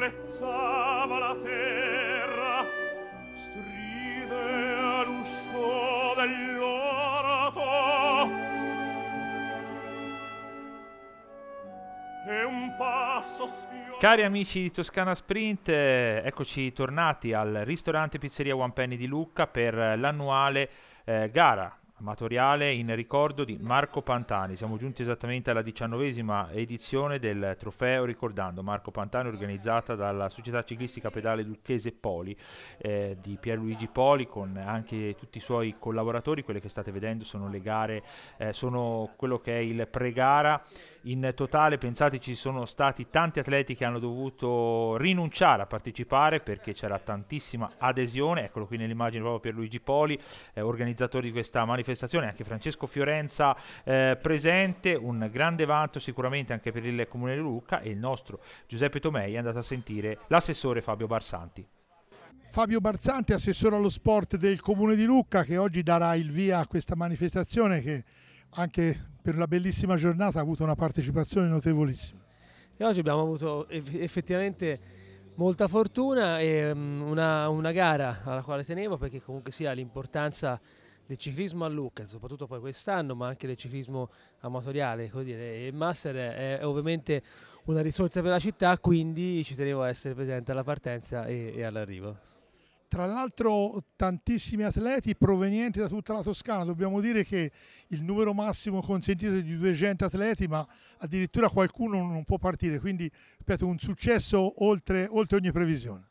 scivolezzava la terra stride all'uscio dell'orato e un passo sfiorito Cari amici di Toscana Sprint, eccoci tornati al ristorante Pizzeria One Penny di Lucca per l'annuale eh, gara amatoriale in ricordo di Marco Pantani. Siamo giunti esattamente alla diciannovesima edizione del trofeo ricordando Marco Pantani organizzata dalla società ciclistica pedale Lucchese Poli eh, di Pierluigi Poli con anche tutti i suoi collaboratori. Quelle che state vedendo sono le gare, eh, sono quello che è il pre-gara. In totale pensateci sono stati tanti atleti che hanno dovuto rinunciare a partecipare perché c'era tantissima adesione. Eccolo qui nell'immagine proprio Pierluigi Poli, eh, organizzatore di questa manifestazione manifestazione, anche Francesco Fiorenza eh, presente, un grande vanto sicuramente anche per il Comune di Lucca e il nostro Giuseppe Tomei è andato a sentire l'assessore Fabio Barsanti. Fabio Barsanti, assessore allo sport del Comune di Lucca, che oggi darà il via a questa manifestazione che anche per la bellissima giornata ha avuto una partecipazione notevolissima. E oggi abbiamo avuto effettivamente molta fortuna e mm, una, una gara alla quale tenevo perché comunque sia l'importanza del ciclismo a Lucca, soprattutto poi quest'anno, ma anche del ciclismo amatoriale, dire, il Master è, ovviamente una risorsa per la città, quindi ci tenevo a essere presente alla partenza e, e all'arrivo. Tra l'altro tantissimi atleti provenienti da tutta la Toscana, dobbiamo dire che il numero massimo consentito è di 200 atleti, ma addirittura qualcuno non può partire, quindi ripeto, un successo oltre, oltre ogni previsione.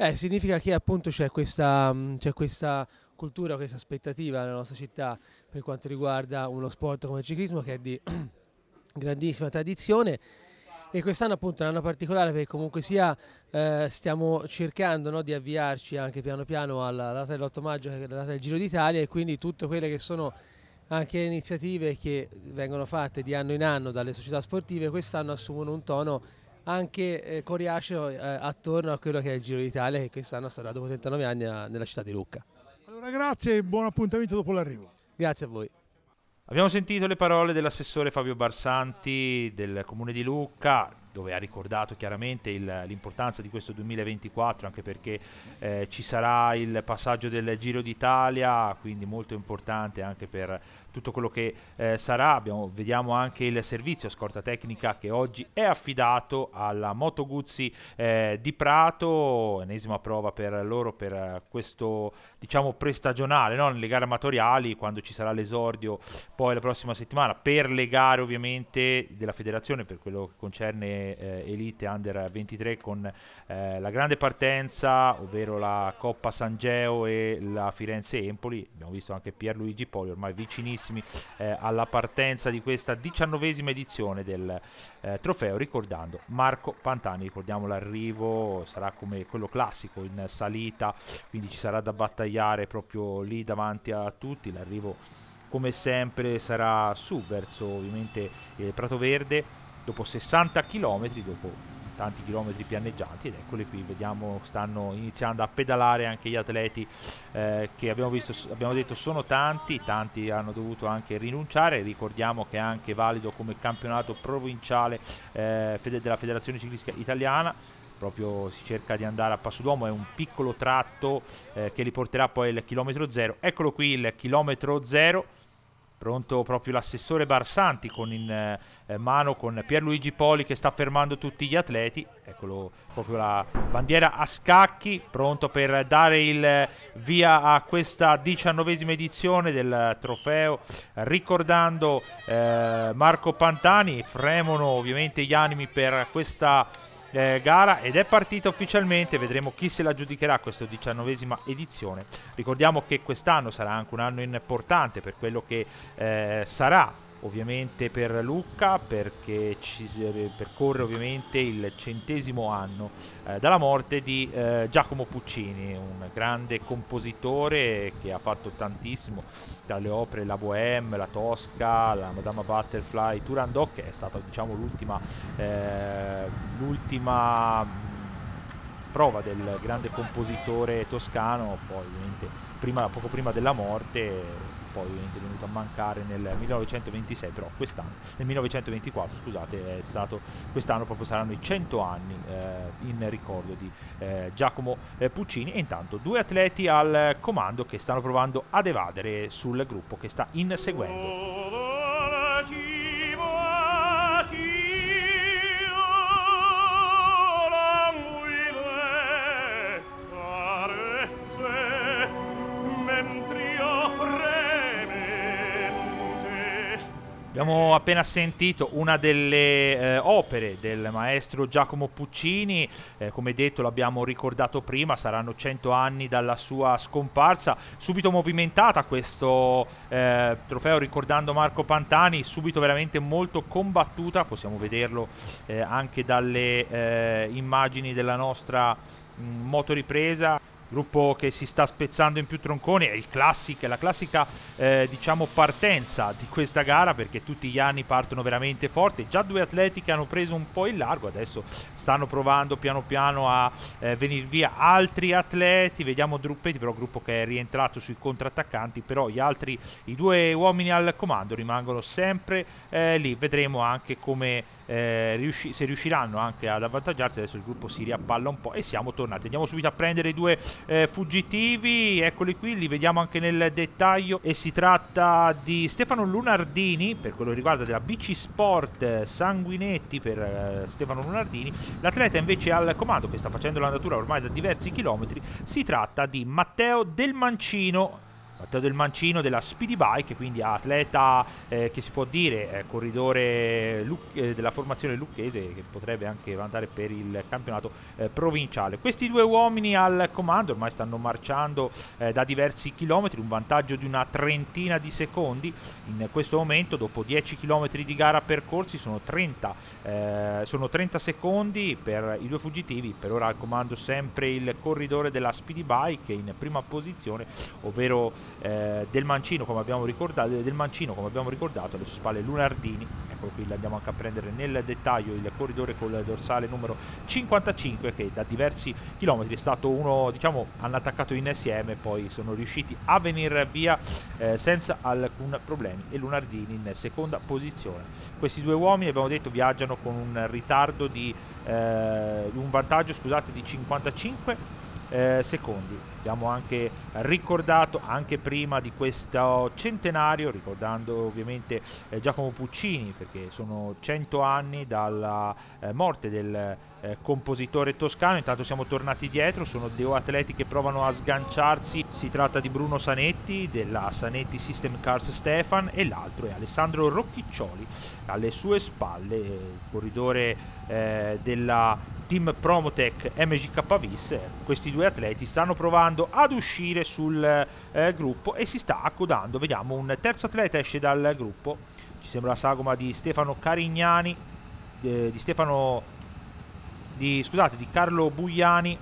Eh, significa che appunto c'è questa, questa, cultura, questa aspettativa nella nostra città per quanto riguarda uno sport come il ciclismo che è di grandissima tradizione e quest'anno appunto è un anno particolare perché comunque sia eh, stiamo cercando no, di avviarci anche piano piano alla data dell'8 maggio che è la data del Giro d'Italia e quindi tutte quelle che sono anche le iniziative che vengono fatte di anno in anno dalle società sportive quest'anno assumono un tono anche eh, coriaceo eh, attorno a quello che è il Giro d'Italia che quest'anno sarà dopo 39 anni a, nella città di Lucca. Allora grazie e buon appuntamento dopo l'arrivo. Grazie a voi. Abbiamo sentito le parole dell'assessore Fabio Barsanti del Comune di Lucca, dove ha ricordato chiaramente il, l'importanza di questo 2024 anche perché eh, ci sarà il passaggio del Giro d'Italia quindi molto importante anche per tutto quello che eh, sarà. Abbiamo, vediamo anche il servizio scorta tecnica che oggi è affidato alla Moto Guzzi eh, di Prato, enesima prova per loro per questo diciamo prestagionale, no? nelle gare amatoriali quando ci sarà l'esordio poi la prossima settimana per le gare ovviamente della federazione per quello che concerne eh, Elite Under 23 con eh, la grande partenza, ovvero la Coppa San Geo e la Firenze Empoli, abbiamo visto anche Pierluigi Poli ormai vicinissimo vicinissimi eh, alla partenza di questa diciannovesima edizione del eh, trofeo, ricordando Marco Pantani, ricordiamo l'arrivo, sarà come quello classico in salita, quindi ci sarà da battagliare proprio lì davanti a tutti, l'arrivo come sempre sarà su verso ovviamente eh, Prato Verde dopo 60 km, dopo tanti chilometri pianeggianti ed eccole qui, vediamo stanno iniziando a pedalare anche gli atleti eh, che abbiamo visto, abbiamo detto sono tanti, tanti hanno dovuto anche rinunciare, ricordiamo che è anche valido come campionato provinciale eh, della Federazione Ciclistica Italiana proprio si cerca di andare a Passo Duomo, è un piccolo tratto eh, che li porterà poi al chilometro zero. Eccolo qui il chilometro zero pronto proprio l'assessore Barsanti con in eh, mano con Pierluigi Poli che sta fermando tutti gli atleti eccolo proprio la bandiera a scacchi pronto per dare il via a questa diciannovesima edizione del trofeo ricordando eh, Marco Pantani fremono ovviamente gli animi per questa eh, gara ed è partita ufficialmente, vedremo chi se la giudicherà questa diciannovesima edizione. Ricordiamo che quest'anno sarà anche un anno importante per quello che eh, sarà ovviamente per Lucca perché ci eh, percorre ovviamente il centesimo anno eh, dalla morte di eh, Giacomo Puccini, un grande compositore che ha fatto tantissimo tra le opere La Bohème, La Tosca, La Madama Butterfly, Turandot che è stata diciamo l'ultima eh, l'ultima mm, prova del grande compositore toscano, poi ovviamente prima, poco prima della morte poi ovviamente è venuto a mancare nel 1926, però quest'anno, nel 1924 scusate, è stato, quest'anno proprio saranno i 100 anni eh, in ricordo di eh, Giacomo eh, Puccini e intanto due atleti al comando che stanno provando ad evadere sul gruppo che sta inseguendo. Abbiamo appena sentito una delle eh, opere del maestro Giacomo Puccini, eh, come detto l'abbiamo ricordato prima, saranno 100 anni dalla sua scomparsa, subito movimentata questo eh, trofeo ricordando Marco Pantani, subito veramente molto combattuta, possiamo vederlo eh, anche dalle eh, immagini della nostra mm, motoripresa gruppo che si sta spezzando in più tronconi, è il classic, la classica eh, diciamo partenza di questa gara perché tutti gli anni partono veramente forte, già due atleti che hanno preso un po' il largo, adesso stanno provando piano piano a eh, venire via altri atleti, vediamo Druppetti però gruppo che è rientrato sui contrattaccanti, però gli altri, i due uomini al comando rimangono sempre eh, lì, vedremo anche come eh, riusci se riusciranno anche ad avvantaggiarsi adesso il gruppo si riappalla un po' e siamo tornati andiamo subito a prendere i due eh, fuggitivi eccoli qui li vediamo anche nel dettaglio e si tratta di Stefano Lunardini per quello che riguarda della BC Sport eh, Sanguinetti per eh, Stefano Lunardini l'atleta invece al comando che sta facendo l'andatura ormai da diversi chilometri si tratta di Matteo Del Mancino Matteo Del Mancino della Speedy Bike, quindi atleta eh, che si può dire eh, corridore eh, della formazione lucchese che potrebbe anche andare per il campionato eh, provinciale. Questi due uomini al comando ormai stanno marciando eh, da diversi chilometri, un vantaggio di una trentina di secondi in questo momento dopo 10 chilometri di gara percorsi sono 30, eh, sono 30 secondi per i due fuggitivi, per ora al comando sempre il corridore della Speedy Bike in prima posizione, ovvero eh, del Mancino come abbiamo ricordato del Mancino come abbiamo ricordato alle sue spalle Lunardini eccolo qui andiamo anche a prendere nel dettaglio il corridore col dorsale numero 55 che da diversi chilometri è stato uno diciamo hanno attaccato insieme poi sono riusciti a venire via eh, senza alcun problema e Lunardini in seconda posizione questi due uomini abbiamo detto viaggiano con un ritardo di eh, un vantaggio scusate di 55 eh, secondi. Abbiamo anche ricordato, anche prima di questo centenario, ricordando ovviamente eh, Giacomo Puccini, perché sono 100 anni dalla eh, morte del eh, compositore toscano. Intanto siamo tornati dietro, sono due atleti che provano a sganciarsi. Si tratta di Bruno Sanetti della Sanetti System Cars Stefan e l'altro è Alessandro Rocchiccioli alle sue spalle, il eh, corridore eh, della team Promotech MGK Vis, questi due atleti stanno provando ad uscire sul eh, gruppo e si sta accodando. Vediamo un terzo atleta esce dal gruppo. Ci sembra la sagoma di Stefano Carignani, eh, di Stefano di, scusate, di Carlo Bugliani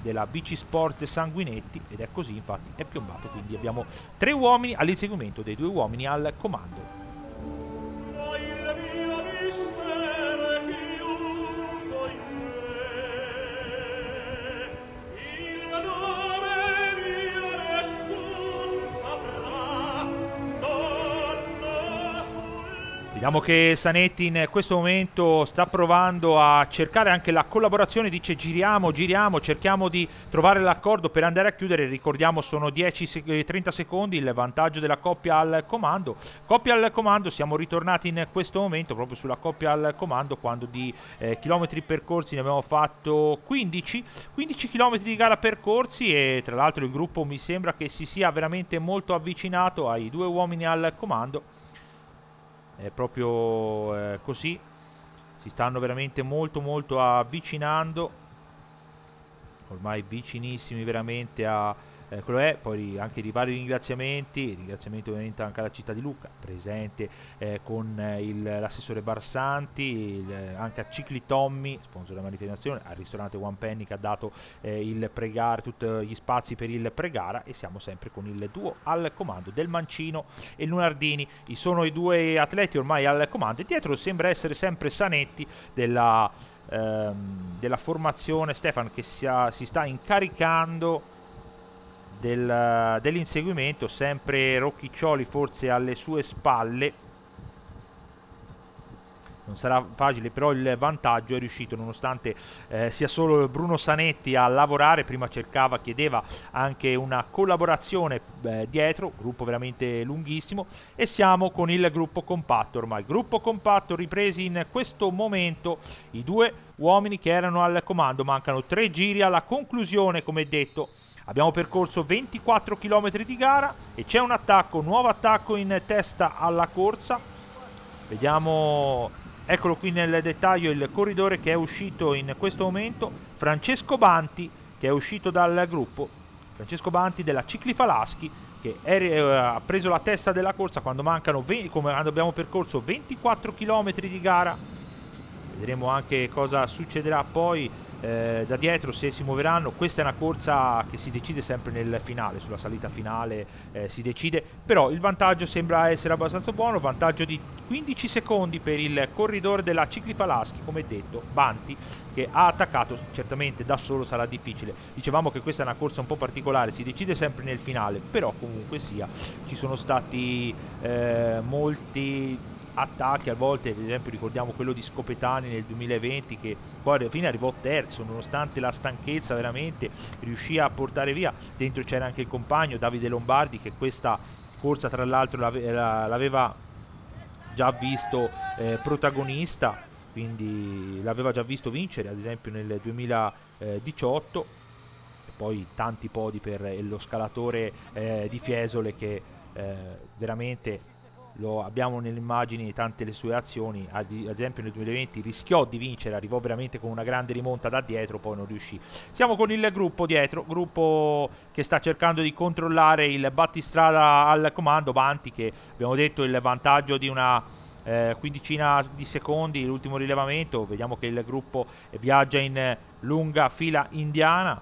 della BC Sport Sanguinetti ed è così infatti è piombato quindi abbiamo tre uomini all'inseguimento dei due uomini al comando Vediamo che Sanetti in questo momento sta provando a cercare anche la collaborazione, dice giriamo, giriamo, cerchiamo di trovare l'accordo per andare a chiudere, ricordiamo sono 10, 30 eh, secondi il vantaggio della coppia al comando, coppia al comando, siamo ritornati in questo momento proprio sulla coppia al comando quando di eh, chilometri percorsi ne abbiamo fatto 15, 15 chilometri di gara percorsi e tra l'altro il gruppo mi sembra che si sia veramente molto avvicinato ai due uomini al comando è proprio eh, così si stanno veramente molto molto avvicinando ormai vicinissimi veramente a eh, quello è, poi anche i vari ringraziamenti, ringraziamenti ovviamente anche alla città di Lucca, presente eh, con eh, il, l'assessore Barsanti, il, anche a Cicli Tommy, sponsor della manifestazione, al ristorante One Penny che ha dato il pregare, tutti gli spazi per il pregara e siamo sempre con il duo al comando del Mancino e Lunardini, I sono i due atleti ormai al comando e dietro sembra essere sempre Sanetti della, ehm, della formazione Stefan che si, ha, si sta incaricando del, dell'inseguimento, sempre Rocchiccioli forse alle sue spalle. Non sarà facile, però il vantaggio è riuscito, nonostante eh, sia solo Bruno Sanetti a lavorare, prima cercava, chiedeva anche una collaborazione eh, dietro, gruppo veramente lunghissimo, e siamo con il gruppo compatto ormai. Gruppo compatto ripresi in questo momento i due uomini che erano al comando, mancano tre giri alla conclusione, come detto, Abbiamo percorso 24 km di gara e c'è un attacco, nuovo attacco in testa alla corsa. Vediamo, eccolo qui nel dettaglio il corridore che è uscito in questo momento, Francesco Banti che è uscito dal gruppo, Francesco Banti della Cicli Falaschi che è, eh, ha preso la testa della corsa quando mancano 20, come abbiamo percorso 24 km di gara. Vedremo anche cosa succederà poi eh, da dietro se si muoveranno questa è una corsa che si decide sempre nel finale sulla salita finale eh, si decide però il vantaggio sembra essere abbastanza buono vantaggio di 15 secondi per il corridore della Cicli Falaschi come detto Banti che ha attaccato certamente da solo sarà difficile dicevamo che questa è una corsa un po' particolare si decide sempre nel finale però comunque sia ci sono stati eh, molti attacchi a volte, ad esempio ricordiamo quello di Scopetani nel 2020 che poi alla fine arrivò terzo nonostante la stanchezza veramente riuscì a portare via, dentro c'era anche il compagno Davide Lombardi che questa corsa tra l'altro l'aveva già visto eh, protagonista quindi l'aveva già visto vincere ad esempio nel 2018 poi tanti podi per eh, lo scalatore eh, di Fiesole che eh, veramente lo abbiamo nelle immagini di tante le sue azioni, ad, esempio nel 2020 rischiò di vincere, arrivò veramente con una grande rimonta da dietro, poi non riuscì. Siamo con il gruppo dietro, gruppo che sta cercando di controllare il battistrada al comando, Banti che abbiamo detto il vantaggio di una eh, quindicina di secondi, l'ultimo rilevamento, vediamo che il gruppo viaggia in eh, lunga fila indiana,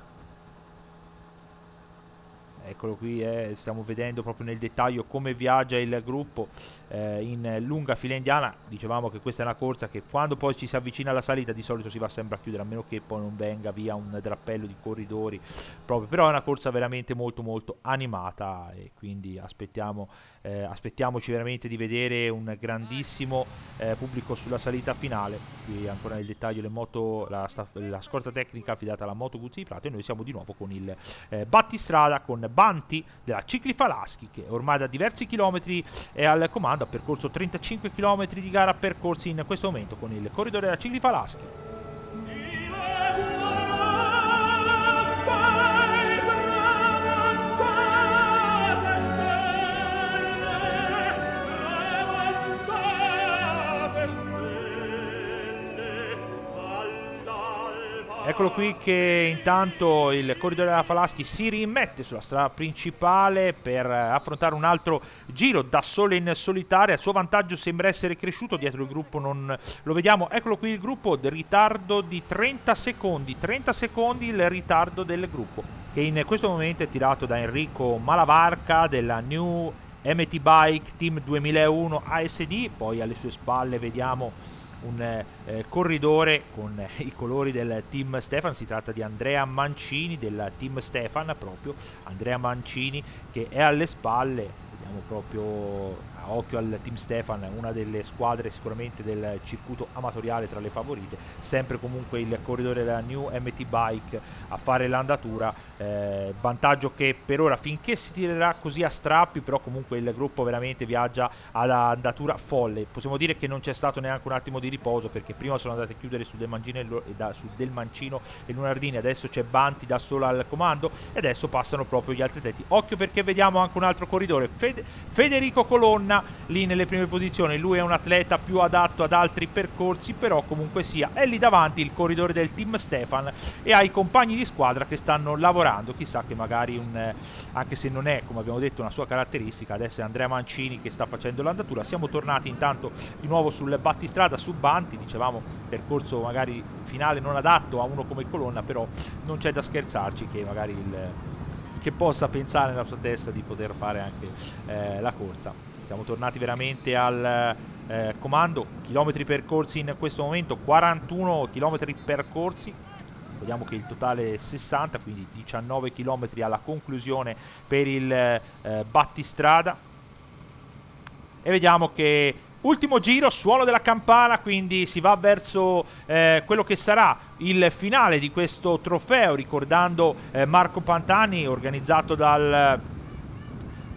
eccolo qui eh, stiamo vedendo proprio nel dettaglio come viaggia il gruppo eh, in lunga fila indiana dicevamo che questa è una corsa che quando poi ci si avvicina alla salita di solito si va sempre a chiudere a meno che poi non venga via un drappello di corridori proprio però è una corsa veramente molto molto animata e quindi aspettiamo, eh, aspettiamoci veramente di vedere un grandissimo eh, pubblico sulla salita finale qui ancora nel dettaglio moto, la, la, scorta tecnica affidata alla Moto Guzzi di Prato e noi siamo di nuovo con il eh, battistrada con Banti della Cicli Falaschi che ormai da diversi chilometri è al comando, ha percorso 35 km di gara percorsi in questo momento con il corridore della Cicli Falaschi. Eccolo qui che intanto il corridore della Falaschi si rimette sulla strada principale per affrontare un altro giro da solo in solitaria. Il suo vantaggio sembra essere cresciuto dietro il gruppo, non lo vediamo. Eccolo qui il gruppo, ritardo di 30 secondi, 30 secondi il ritardo del gruppo che in questo momento è tirato da Enrico Malavarca della New MT Bike Team 2001 ASD, poi alle sue spalle vediamo un eh, corridore con i colori del team Stefan, si tratta di Andrea Mancini del team Stefan proprio, Andrea Mancini che è alle spalle, vediamo proprio a occhio al team Stefan, una delle squadre sicuramente del circuito amatoriale tra le favorite, sempre comunque il corridore della New MT Bike a fare l'andatura eh, vantaggio che per ora finché si tirerà così a strappi però comunque il gruppo veramente viaggia alla andatura folle possiamo dire che non c'è stato neanche un attimo di riposo perché prima sono andate a chiudere su Del Mancino e, Lo da, su Del Mancino e Lunardini adesso c'è Banti da solo al comando e adesso passano proprio gli altri tetti occhio perché vediamo anche un altro corridore Fed Federico Colonna lì nelle prime posizioni lui è un atleta più adatto ad altri percorsi però comunque sia è lì davanti il corridore del team Stefan e ai compagni di squadra che stanno lavorando lavorando, chissà che magari un, eh, anche se non è come abbiamo detto una sua caratteristica, adesso è Andrea Mancini che sta facendo l'andatura, siamo tornati intanto di nuovo sul battistrada su Banti, dicevamo percorso magari finale non adatto a uno come Colonna, però non c'è da scherzarci che magari il, che possa pensare nella sua testa di poter fare anche eh, la corsa. Siamo tornati veramente al eh, comando, chilometri percorsi in questo momento, 41 chilometri percorsi vediamo che il totale è 60 quindi 19 km alla conclusione per il eh, battistrada e vediamo che Ultimo giro, suono della campana, quindi si va verso eh, quello che sarà il finale di questo trofeo, ricordando eh, Marco Pantani, organizzato dal,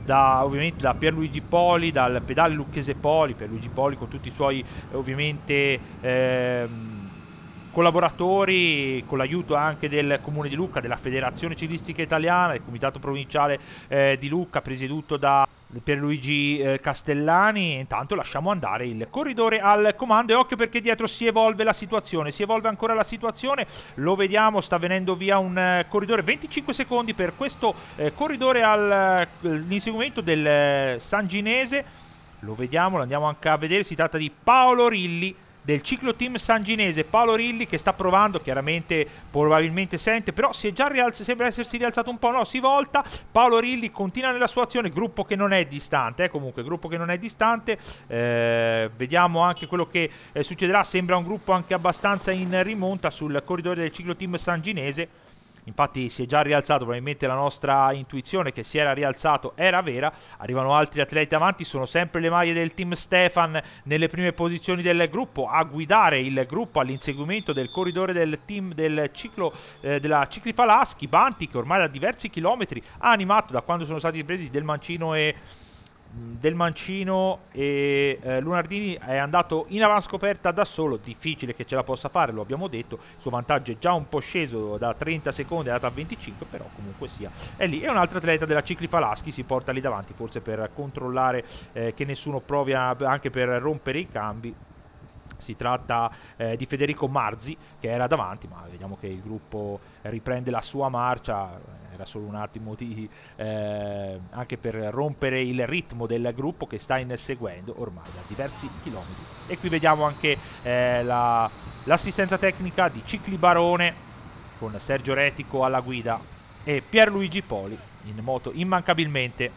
da, ovviamente da Pierluigi Poli, dal pedale lucchese Poli, Pierluigi Poli con tutti i suoi ovviamente... Ehm, collaboratori con l'aiuto anche del Comune di Lucca, della Federazione Civistica Italiana, del Comitato Provinciale eh, di Lucca presieduto da Pierluigi eh, Castellani. Intanto lasciamo andare il corridore al comando e occhio perché dietro si evolve la situazione, si evolve ancora la situazione, lo vediamo, sta venendo via un eh, corridore, 25 secondi per questo eh, corridore all'inseguimento eh, del eh, Sanginese, lo vediamo, lo andiamo anche a vedere, si tratta di Paolo Rilli del ciclo team sanginese Paolo Rilli che sta provando, chiaramente probabilmente sente, però si è già rialzato sembra essersi rialzato un po', no, si volta, Paolo Rilli continua nella sua azione, gruppo che non è distante, eh, comunque gruppo che non è distante, eh, vediamo anche quello che eh, succederà, sembra un gruppo anche abbastanza in rimonta sul corridore del ciclo team sanginese infatti si è già rialzato, probabilmente la nostra intuizione che si era rialzato era vera, arrivano altri atleti avanti, sono sempre le maglie del team Stefan nelle prime posizioni del gruppo a guidare il gruppo all'inseguimento del corridore del team del ciclo eh, della Ciclifalaschi, Banti che ormai da diversi chilometri ha animato da quando sono stati presi Del Mancino e del Mancino e eh, Lunardini è andato in avanscoperta da solo, difficile che ce la possa fare, lo abbiamo detto, il suo vantaggio è già un po' sceso da 30 secondi, è andato a 25, però comunque sia, è lì. E un altro atleta della Cicli Falaschi si porta lì davanti, forse per controllare eh, che nessuno provi a, anche per rompere i cambi, si tratta eh, di Federico Marzi che era davanti, ma vediamo che il gruppo riprende la sua marcia. Era solo un attimo di, eh, anche per rompere il ritmo del gruppo che sta inseguendo ormai da diversi chilometri. E qui vediamo anche eh, la, l'assistenza tecnica di Cicli Barone con Sergio Retico alla guida e Pierluigi Poli in moto immancabilmente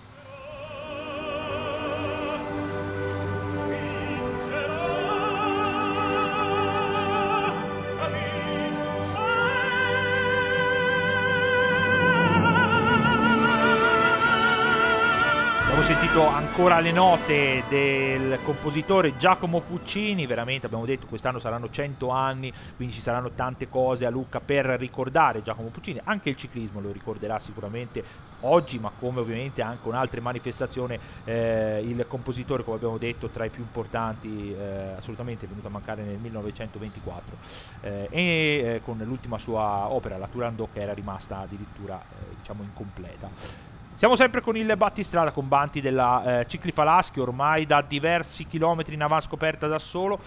ancora le note del compositore Giacomo Puccini, veramente abbiamo detto quest'anno saranno 100 anni, quindi ci saranno tante cose a Lucca per ricordare Giacomo Puccini, anche il ciclismo lo ricorderà sicuramente oggi, ma come ovviamente anche un'altra manifestazione, eh, il compositore come abbiamo detto tra i più importanti eh, assolutamente è venuto a mancare nel 1924 eh, e eh, con l'ultima sua opera, la Turandot, che era rimasta addirittura eh, diciamo incompleta. Siamo sempre con il battistrada con Banti della eh, Falaschi, ormai da diversi chilometri in avanti scoperta da solo.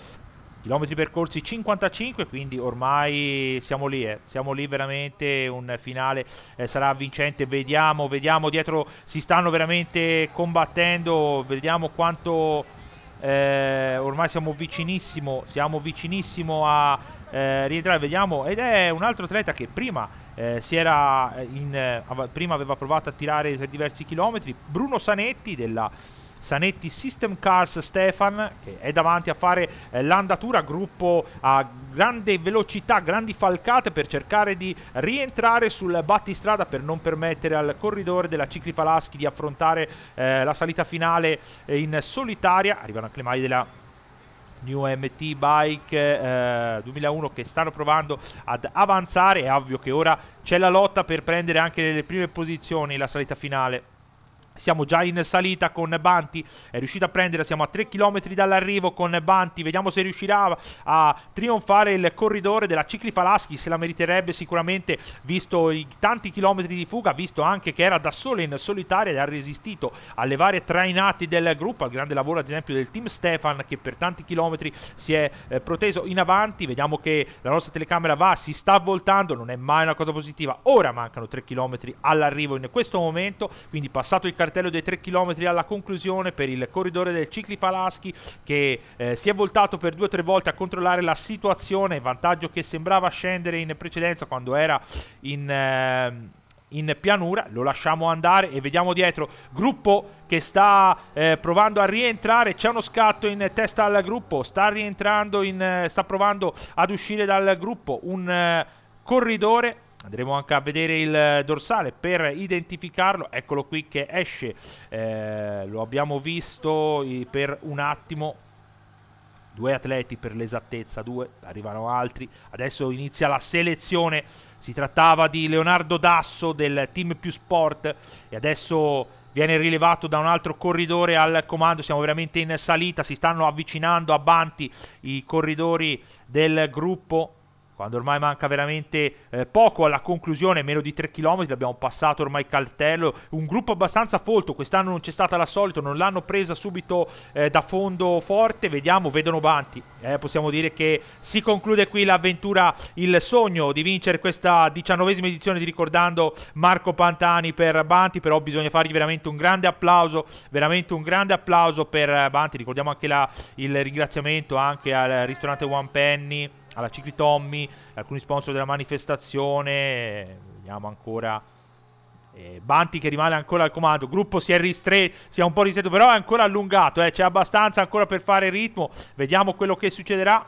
Chilometri percorsi 55, quindi ormai siamo lì, eh. siamo lì veramente, un finale eh, sarà vincente, vediamo, vediamo, dietro si stanno veramente combattendo, vediamo quanto eh, ormai siamo vicinissimo, siamo vicinissimo a eh, rientrare, vediamo, ed è un altro atleta che prima eh, si eh, in, eh, prima aveva provato a tirare per diversi chilometri. Bruno Sanetti della Sanetti System Cars Stefan che è davanti a fare eh, l'andatura gruppo a grande velocità, grandi falcate per cercare di rientrare sul battistrada per non permettere al corridore della Cicli Falaschi di affrontare eh, la salita finale eh, in solitaria. Arrivano anche le maglie della New MT Bike eh, 2001 che stanno provando ad avanzare. È ovvio che ora c'è la lotta per prendere anche le prime posizioni la salita finale. Siamo già in salita con Banti, è riuscito a prendere, siamo a 3 km dall'arrivo con Banti, vediamo se riuscirà a trionfare il corridore della Cicli Falaschi, se la meriterebbe sicuramente visto i tanti chilometri di fuga, visto anche che era da solo in solitaria ed ha resistito alle varie trainate del gruppo, al grande lavoro ad esempio del team Stefan che per tanti chilometri si è eh, proteso in avanti, vediamo che la nostra telecamera va, si sta voltando, non è mai una cosa positiva, ora mancano 3 km all'arrivo in questo momento, quindi passato il cartello cartello dei 3 km alla conclusione per il corridore del Cicli Falaschi che eh, si è voltato per due o tre volte a controllare la situazione, vantaggio che sembrava scendere in precedenza quando era in... Eh, in pianura, lo lasciamo andare e vediamo dietro gruppo che sta eh, provando a rientrare, c'è uno scatto in testa al gruppo, sta rientrando in, eh, sta provando ad uscire dal gruppo un eh, corridore andremo anche a vedere il dorsale per identificarlo eccolo qui che esce eh, lo abbiamo visto per un attimo due atleti per l'esattezza due arrivano altri adesso inizia la selezione si trattava di Leonardo Dasso del team più sport e adesso viene rilevato da un altro corridore al comando, siamo veramente in salita, si stanno avvicinando avanti i corridori del gruppo quando ormai manca veramente eh, poco alla conclusione, meno di 3 km, abbiamo passato ormai Caltello, un gruppo abbastanza folto, quest'anno non c'è stata la solito, non l'hanno presa subito eh, da fondo forte, vediamo, vedono Banti, eh, possiamo dire che si conclude qui l'avventura, il sogno di vincere questa diciannovesima edizione di Ricordando Marco Pantani per Banti, però bisogna fargli veramente un grande applauso, veramente un grande applauso per eh, Banti, ricordiamo anche la, il ringraziamento anche al ristorante One Penny alla Tommy, alcuni sponsor della manifestazione, vediamo ancora eh, Banti che rimane ancora al comando, gruppo si è ristretto, si è un po' ristretto, però è ancora allungato, eh, c'è abbastanza ancora per fare ritmo, vediamo quello che succederà,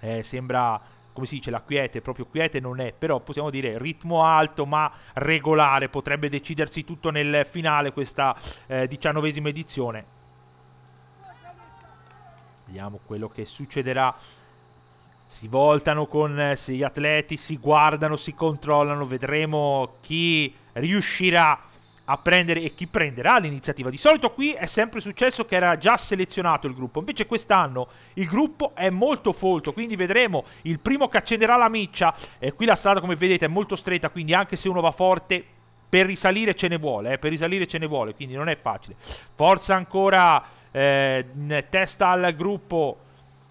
eh, sembra come si dice, la quiete, proprio quiete non è, però possiamo dire ritmo alto ma regolare, potrebbe decidersi tutto nel finale questa eh, diciannovesima edizione. Vediamo quello che succederà si voltano con gli eh, atleti, si guardano, si controllano, vedremo chi riuscirà a prendere e chi prenderà l'iniziativa. Di solito qui è sempre successo che era già selezionato il gruppo, invece quest'anno il gruppo è molto folto, quindi vedremo il primo che accenderà la miccia e eh, qui la strada come vedete è molto stretta, quindi anche se uno va forte per risalire ce ne vuole, eh, per risalire ce ne vuole, quindi non è facile. Forza ancora eh, testa al gruppo.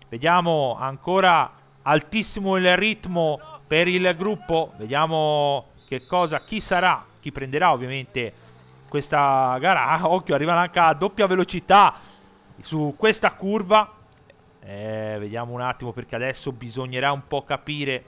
Vediamo ancora altissimo il ritmo per il gruppo. Vediamo che cosa, chi sarà, chi prenderà ovviamente questa gara. Ah, occhio, arrivano anche a doppia velocità su questa curva. Eh, vediamo un attimo perché adesso bisognerà un po' capire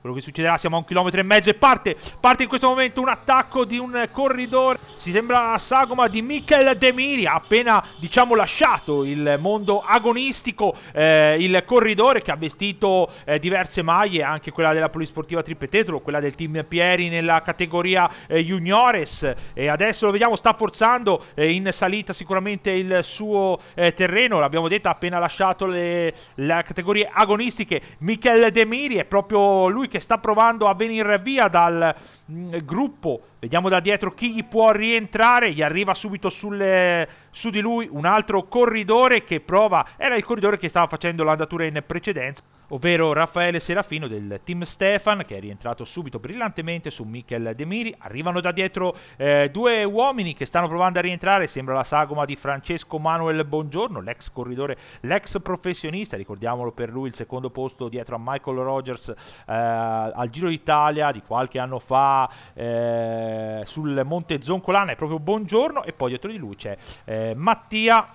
quello che succederà. Siamo a un chilometro e mezzo e parte, parte in questo momento un attacco di un corridore. Si sembra sagoma di Michel De Miri, ha appena diciamo lasciato il mondo agonistico, eh, il corridore che ha vestito eh, diverse maglie, anche quella della Polisportiva Tripetetolo, quella del team Pieri nella categoria eh, juniores e adesso lo vediamo sta forzando eh, in salita sicuramente il suo eh, terreno, l'abbiamo detto, ha appena lasciato le, le categorie agonistiche. Michel De Miri è proprio lui che sta provando a venire via dal, Mm, gruppo. Vediamo da dietro chi gli può rientrare. Gli arriva subito sulle, su di lui un altro corridore che prova. Era il corridore che stava facendo l'andatura in precedenza, ovvero Raffaele Serafino del team Stefan, che è rientrato subito brillantemente su Michel De Miri. Arrivano da dietro eh, due uomini che stanno provando a rientrare. Sembra la sagoma di Francesco Manuel Buongiorno, l'ex corridore, l'ex professionista. Ricordiamolo per lui il secondo posto dietro a Michael Rogers eh, al Giro d'Italia di qualche anno fa eh, sul Monte Zoncolana, è proprio Buongiorno e poi dietro di lui c'è eh, Mattia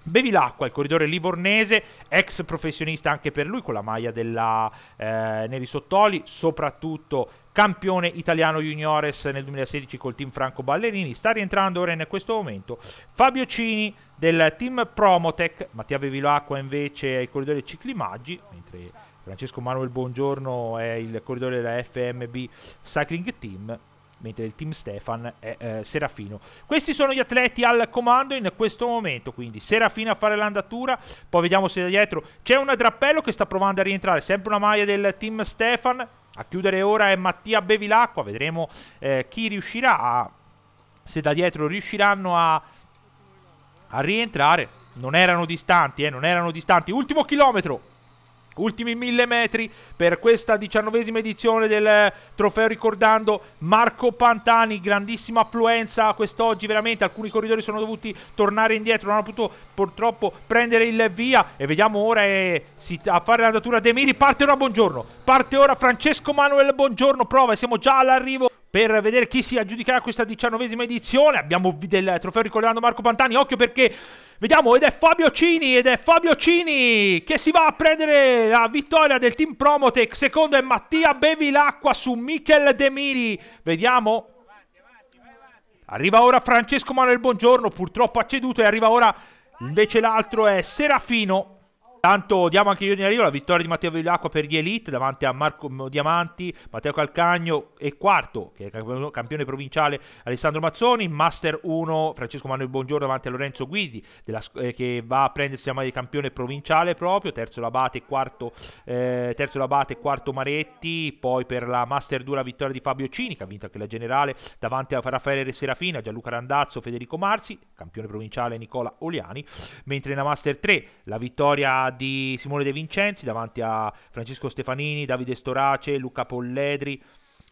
Bevilacqua, il corridore livornese, ex professionista anche per lui con la maglia della eh, Neri Sottoli, soprattutto campione italiano juniores nel 2016 col team Franco Ballerini, sta rientrando ora in questo momento Fabio Cini del team Promotec, Mattia Bevilacqua invece ai corridori ciclimaggi, mentre Francesco Manuel Buongiorno è il corridore della FMB Cycling Team mentre il team Stefan è eh, Serafino. Questi sono gli atleti al comando in questo momento, quindi Serafino a fare l'andatura, poi vediamo se da dietro c'è un drappello che sta provando a rientrare, sempre una maglia del team Stefan, a chiudere ora è Mattia Bevilacqua, vedremo eh, chi riuscirà a, se da dietro riusciranno a, a rientrare, non erano distanti, eh, non erano distanti, ultimo chilometro, Ultimi mille metri per questa diciannovesima edizione del eh, trofeo ricordando Marco Pantani, grandissima affluenza quest'oggi veramente, alcuni corridori sono dovuti tornare indietro, non hanno potuto purtroppo prendere il via e vediamo ora eh, si, a fare l'andatura De Miri, parte ora buongiorno Parte ora Francesco Manuel, buongiorno, prova, siamo già all'arrivo per vedere chi si aggiudicherà questa diciannovesima edizione. Abbiamo del trofeo ricordando Marco Pantani, occhio perché vediamo ed è Fabio Cini, ed è Fabio Cini che si va a prendere la vittoria del team Promotec. Secondo è Mattia Bevilacqua su Michel De Miri. Vediamo. Arriva ora Francesco Manuel Buongiorno, purtroppo ha ceduto e arriva ora invece l'altro è Serafino Intanto diamo anche io in arrivo la vittoria di Matteo Villacqua per gli Elite davanti a Marco Diamanti, Matteo Calcagno e quarto, che è campione provinciale Alessandro Mazzoni, Master 1 Francesco Manuel Buongiorno davanti a Lorenzo Guidi della, eh, che va a prendersi la maglia di campione provinciale proprio, terzo l'Abate, quarto, eh, terzo l'abate, quarto Maretti, poi per la Master 2 la vittoria di Fabio Cini che ha vinto anche la generale davanti a Raffaele Serafina, Gianluca Randazzo, Federico Marzi, campione provinciale Nicola Oliani, mentre nella Master 3 la vittoria di Simone De Vincenzi davanti a Francesco Stefanini, Davide Storace, Luca Polledri.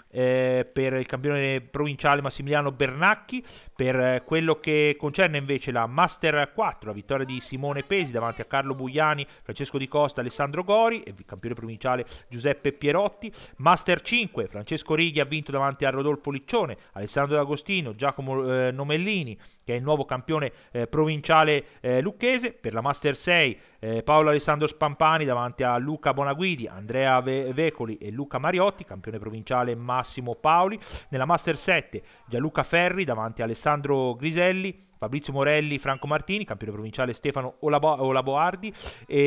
Eh, per il campione provinciale Massimiliano Bernacchi. Per eh, quello che concerne invece la Master 4, la vittoria di Simone Pesi davanti a Carlo Bugliani, Francesco Di Costa, Alessandro Gori e il campione provinciale Giuseppe Pierotti. Master 5, Francesco Righi ha vinto davanti a Rodolfo Liccione, Alessandro D'Agostino, Giacomo eh, Nomellini, che è il nuovo campione eh, provinciale eh, lucchese. Per la Master 6 eh, Paolo Alessandro Spampani davanti a Luca Bonaguidi, Andrea Ve- Vecoli e Luca Mariotti, campione provinciale Massimo Paoli. Nella Master 7 Gianluca Ferri davanti a Alessandro Griselli, Fabrizio Morelli, Franco Martini, campione provinciale Stefano Olaboardi,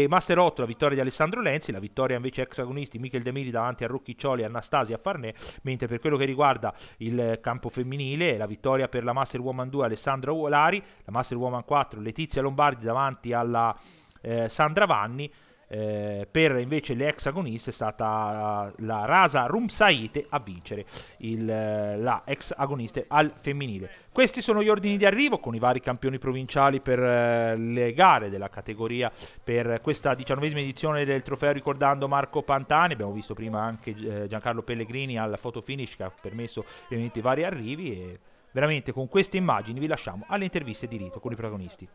Master 8 la vittoria di Alessandro Lenzi, la vittoria invece ex agonisti Michel De Miri davanti a Rocchiccioli, Anastasia Farnè, mentre per quello che riguarda il campo femminile la vittoria per la Master Woman 2 Alessandra Uolari, la Master Woman 4 Letizia Lombardi davanti alla eh, Sandra Vanni, eh, per invece le ex agoniste è stata la Rasa Rumsaite a vincere il, eh, la ex agoniste al femminile. Questi sono gli ordini di arrivo con i vari campioni provinciali per eh, le gare della categoria per questa diciannovesima edizione del trofeo ricordando Marco Pantani, abbiamo visto prima anche Giancarlo Pellegrini alla photo finish che ha permesso ovviamente i vari arrivi e veramente con queste immagini vi lasciamo alle interviste di Rito con i protagonisti.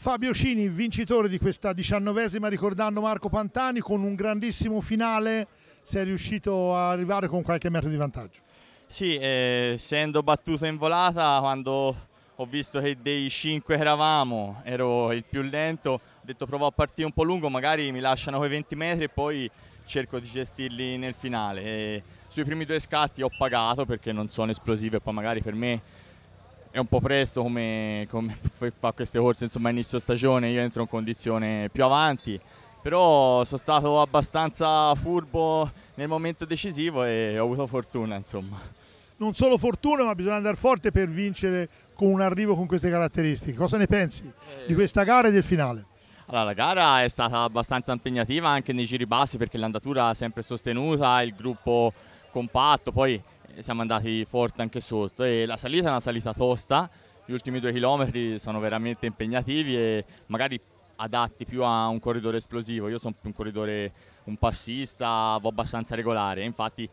Fabio Cini, vincitore di questa diciannovesima, ricordando Marco Pantani, con un grandissimo finale sei riuscito a arrivare con qualche metro di vantaggio. Sì, eh, essendo battuto in volata, quando ho visto che dei cinque eravamo ero il più lento, ho detto provo a partire un po' lungo, magari mi lasciano quei 20 metri e poi cerco di gestirli nel finale. E sui primi due scatti ho pagato perché non sono esplosive, poi magari per me è un po' presto come, come fa queste corse insomma inizio stagione io entro in condizione più avanti però sono stato abbastanza furbo nel momento decisivo e ho avuto fortuna insomma non solo fortuna ma bisogna andare forte per vincere con un arrivo con queste caratteristiche cosa ne pensi eh. di questa gara e del finale? Allora, la gara è stata abbastanza impegnativa anche nei giri bassi perché l'andatura è sempre sostenuta, il gruppo compatto, poi siamo andati forte anche sotto e la salita è una salita tosta, gli ultimi due chilometri sono veramente impegnativi e magari adatti più a un corridore esplosivo, io sono più un corridore, un passista, vo abbastanza regolare, infatti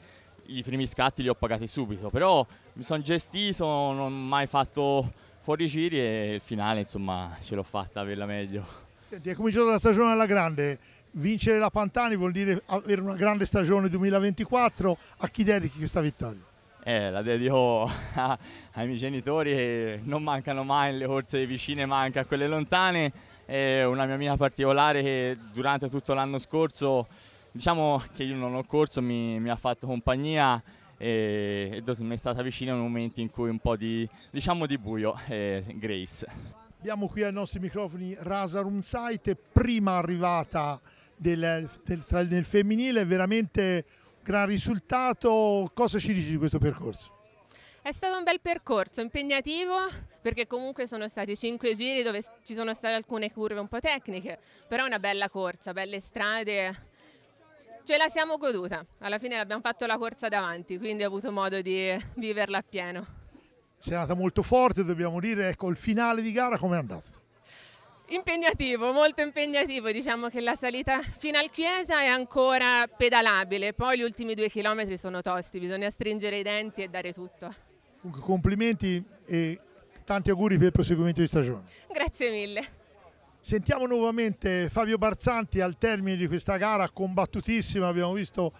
i primi scatti li ho pagati subito, però mi sono gestito, non ho mai fatto fuori giri e il finale insomma ce l'ho fatta per la meglio. Senti, è cominciata la stagione alla grande, vincere la Pantani vuol dire avere una grande stagione 2024, a chi dedichi questa vittoria? Eh, la dedico a, ai miei genitori che non mancano mai le corse vicine ma anche a quelle lontane. È una mia amica particolare che durante tutto l'anno scorso, diciamo che io non ho corso, mi, mi ha fatto compagnia e, e mi è stata vicina in momento in cui un po' di, diciamo di buio, eh, Grace. Abbiamo qui ai nostri microfoni Rasa Rumsaite, prima arrivata del, del, nel femminile, veramente gran risultato. Cosa ci dici di questo percorso? È stato un bel percorso, impegnativo, perché comunque sono stati cinque giri dove ci sono state alcune curve un po' tecniche, però è una bella corsa, belle strade, ce la siamo goduta. Alla fine abbiamo fatto la corsa davanti, quindi ho avuto modo di viverla appieno. Serata molto forte, dobbiamo dire, ecco il finale di gara com'è andato? Impegnativo, molto impegnativo, diciamo che la salita fino al Chiesa è ancora pedalabile, poi gli ultimi due chilometri sono tosti, bisogna stringere i denti e dare tutto. Complimenti e tanti auguri per il proseguimento di stagione. Grazie mille. Sentiamo nuovamente Fabio Barzanti al termine di questa gara combattutissima, abbiamo visto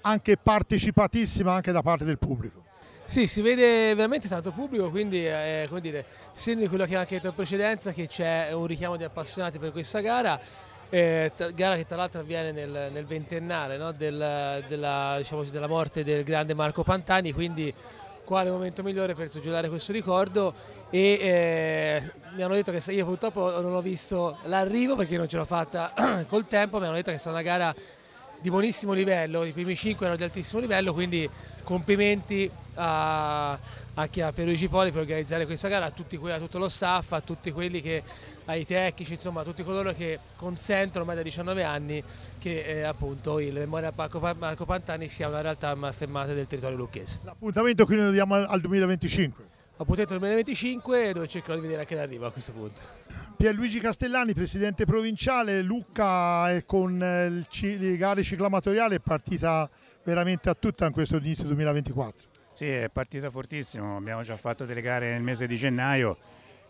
anche partecipatissima anche da parte del pubblico. Sì, si vede veramente tanto pubblico, quindi è, eh, come dire, essendo quello che anche detto in precedenza che c'è un richiamo di appassionati per questa gara, eh, gara che tra l'altro avviene nel, nel ventennale no? del, della, diciamo così, della, morte del grande Marco Pantani, quindi quale momento migliore per soggiornare questo ricordo e eh, mi hanno detto che io purtroppo non ho visto l'arrivo perché non ce l'ho fatta col tempo, mi hanno detto che sarà una gara di buonissimo livello, i primi 5 erano di altissimo livello, quindi complimenti a, anche a Pierluigi Poli per organizzare questa gara, a, tutti, a, tutto lo staff, a tutti quelli che, ai tecnici, insomma a tutti coloro che consentono ormai da 19 anni che eh, appunto il Memoria Marco, Marco Pantani sia una realtà affermata del territorio lucchese. L'appuntamento quindi lo diamo al 2025? Aputeto 2025 dove cercherò di vedere anche l'arrivo a questo punto. Pierluigi Castellani, presidente provinciale, Lucca è con eh, il, il gare ciclamatoriali è partita veramente a tutta in questo inizio 2024. Sì, è partita fortissimo, abbiamo già fatto delle gare nel mese di gennaio,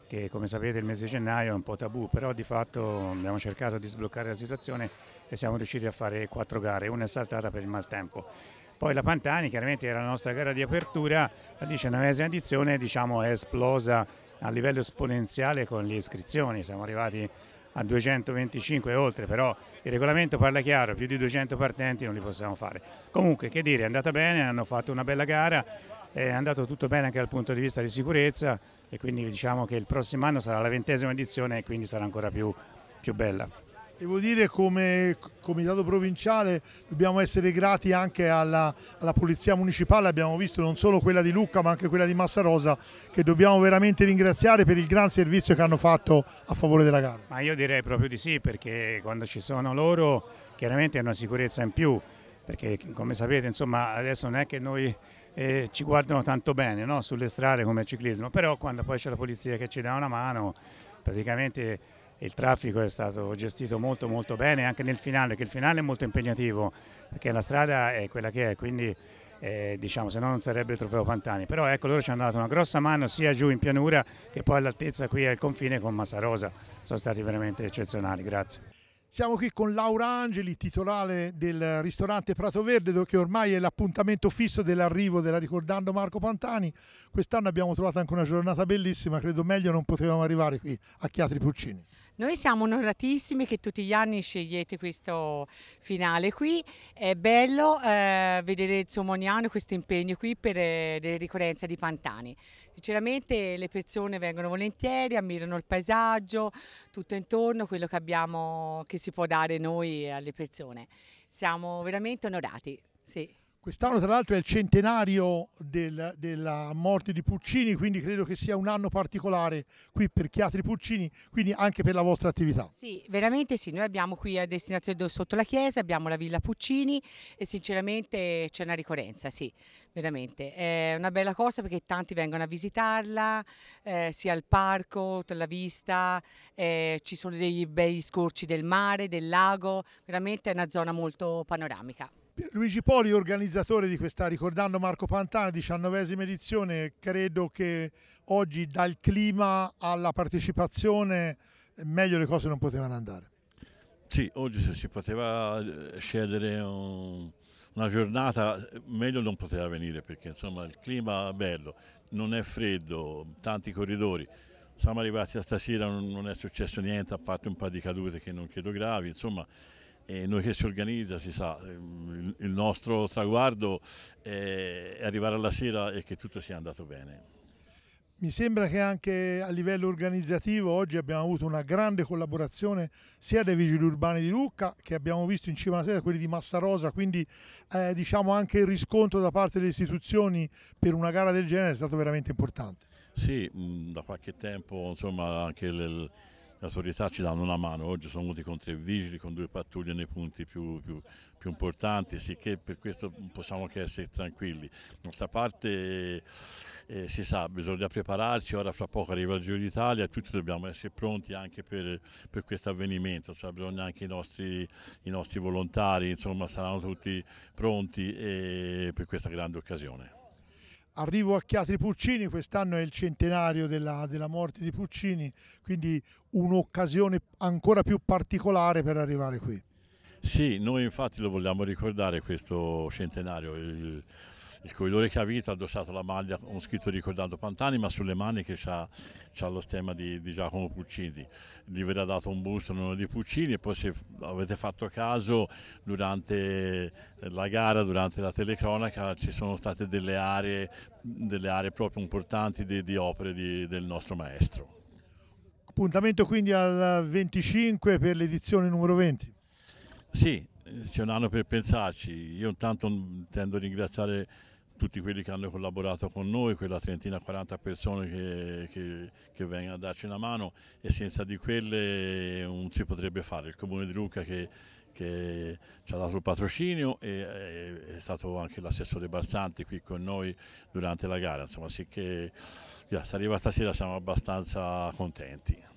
che come sapete il mese di gennaio è un po' tabù, però di fatto abbiamo cercato di sbloccare la situazione e siamo riusciti a fare quattro gare, una è saltata per il maltempo poi la Pantani chiaramente era la nostra gara di apertura, la diciannovesima edizione diciamo, è esplosa a livello esponenziale con le iscrizioni, siamo arrivati a 225 e oltre, però il regolamento parla chiaro, più di 200 partenti non li possiamo fare. Comunque, che dire, è andata bene, hanno fatto una bella gara, è andato tutto bene anche dal punto di vista di sicurezza e quindi diciamo che il prossimo anno sarà la ventesima edizione e quindi sarà ancora più, più bella. Devo dire come comitato provinciale dobbiamo essere grati anche alla, alla, polizia municipale, abbiamo visto non solo quella di Lucca ma anche quella di Massarosa che dobbiamo veramente ringraziare per il gran servizio che hanno fatto a favore della gara. Ma io direi proprio di sì perché quando ci sono loro chiaramente è una sicurezza in più perché come sapete insomma adesso non è che noi eh, ci guardano tanto bene no? sulle strade come ciclismo però quando poi c'è la polizia che ci dà una mano praticamente il traffico è stato gestito molto molto bene anche nel finale, perché il finale è molto impegnativo, perché la strada è quella che è, quindi eh, diciamo, se no non sarebbe il trofeo Pantani. Però ecco, loro ci hanno dato una grossa mano sia giù in pianura che poi all'altezza qui al confine con Massarosa, sono stati veramente eccezionali, grazie. Siamo qui con Laura Angeli, titolare del ristorante Prato Verde, che ormai è l'appuntamento fisso dell'arrivo della Ricordando Marco Pantani. Quest'anno abbiamo trovato anche una giornata bellissima, credo meglio non potevamo arrivare qui a Chiatri Puccini. Noi siamo onoratissimi che tutti gli anni scegliete questo finale qui, è bello eh, vedere insomma, ogni anno questo impegno qui per eh, le ricorrenze di Pantani. Sinceramente le persone vengono volentieri, ammirano il paesaggio, tutto intorno, quello che, abbiamo, che si può dare noi alle persone. Siamo veramente onorati. Sì. Quest'anno tra l'altro è il centenario del, della morte di Puccini, quindi credo che sia un anno particolare qui per Chiatri Puccini, quindi anche per la vostra attività. Sì, veramente sì, noi abbiamo qui a destinazione sotto la chiesa, abbiamo la Villa Puccini e sinceramente c'è una ricorrenza, sì, veramente. È una bella cosa perché tanti vengono a visitarla, eh, sia al parco, la vista, eh, ci sono dei bei scorci del mare, del lago, veramente è una zona molto panoramica. Luigi Poli, organizzatore di questa, ricordando Marco Pantana, diciannovesima edizione, credo che oggi dal clima alla partecipazione meglio le cose non potevano andare. Sì, oggi se si poteva eh, scegliere un, una giornata meglio non poteva venire perché insomma il clima è bello, non è freddo, tanti corridori. Siamo arrivati a stasera, non è successo niente, a parte un paio di cadute che non credo gravi, insomma e noi che si organizza, si sa, il nostro traguardo è arrivare alla sera e che tutto sia andato bene. Mi sembra che anche a livello organizzativo oggi abbiamo avuto una grande collaborazione sia dei vigili urbani di Lucca che abbiamo visto in cima alla sera quelli di Massarosa, quindi eh, diciamo anche il riscontro da parte delle istituzioni per una gara del genere è stato veramente importante. Sì, mm, da qualche tempo insomma anche il le autorità ci danno una mano, oggi sono venuti con tre vigili, con due pattuglie nei punti più, più, più importanti, sicché per questo possiamo che essere tranquilli. D'altra parte eh, si sa, bisogna prepararci, ora fra poco arriva il Giro d'Italia e tutti dobbiamo essere pronti anche per, per questo avvenimento, cioè bisogna anche i nostri, i nostri volontari, insomma saranno tutti pronti eh, per questa grande occasione. Arrivo a Chiatri Puccini, quest'anno è il centenario della, della morte di Puccini, quindi un'occasione ancora più particolare per arrivare qui. Sì, noi infatti lo vogliamo ricordare questo centenario. Il il corridore Cavita ha addossato la maglia con scritto ricordando Pantani ma sulle mani che c'ha lo stemma di, di, Giacomo Puccini gli verrà dato un busto non di Puccini e poi se avete fatto caso durante eh, la gara durante la telecronaca ci sono state delle aree, delle aree proprio importanti di, di opere di, del nostro maestro appuntamento quindi al 25 per l'edizione numero 20 sì, c'è un anno per pensarci. Io intanto intendo ringraziare tutti quelli che hanno collaborato con noi, quella trentina, 40 persone che, che, che, vengono a darci una mano e senza di quelle non si potrebbe fare. Il Comune di Lucca che, che ci ha dato il patrocinio e è stato anche l'assessore Barsanti qui con noi durante la gara, insomma, sì che yeah, se arriva stasera siamo abbastanza contenti.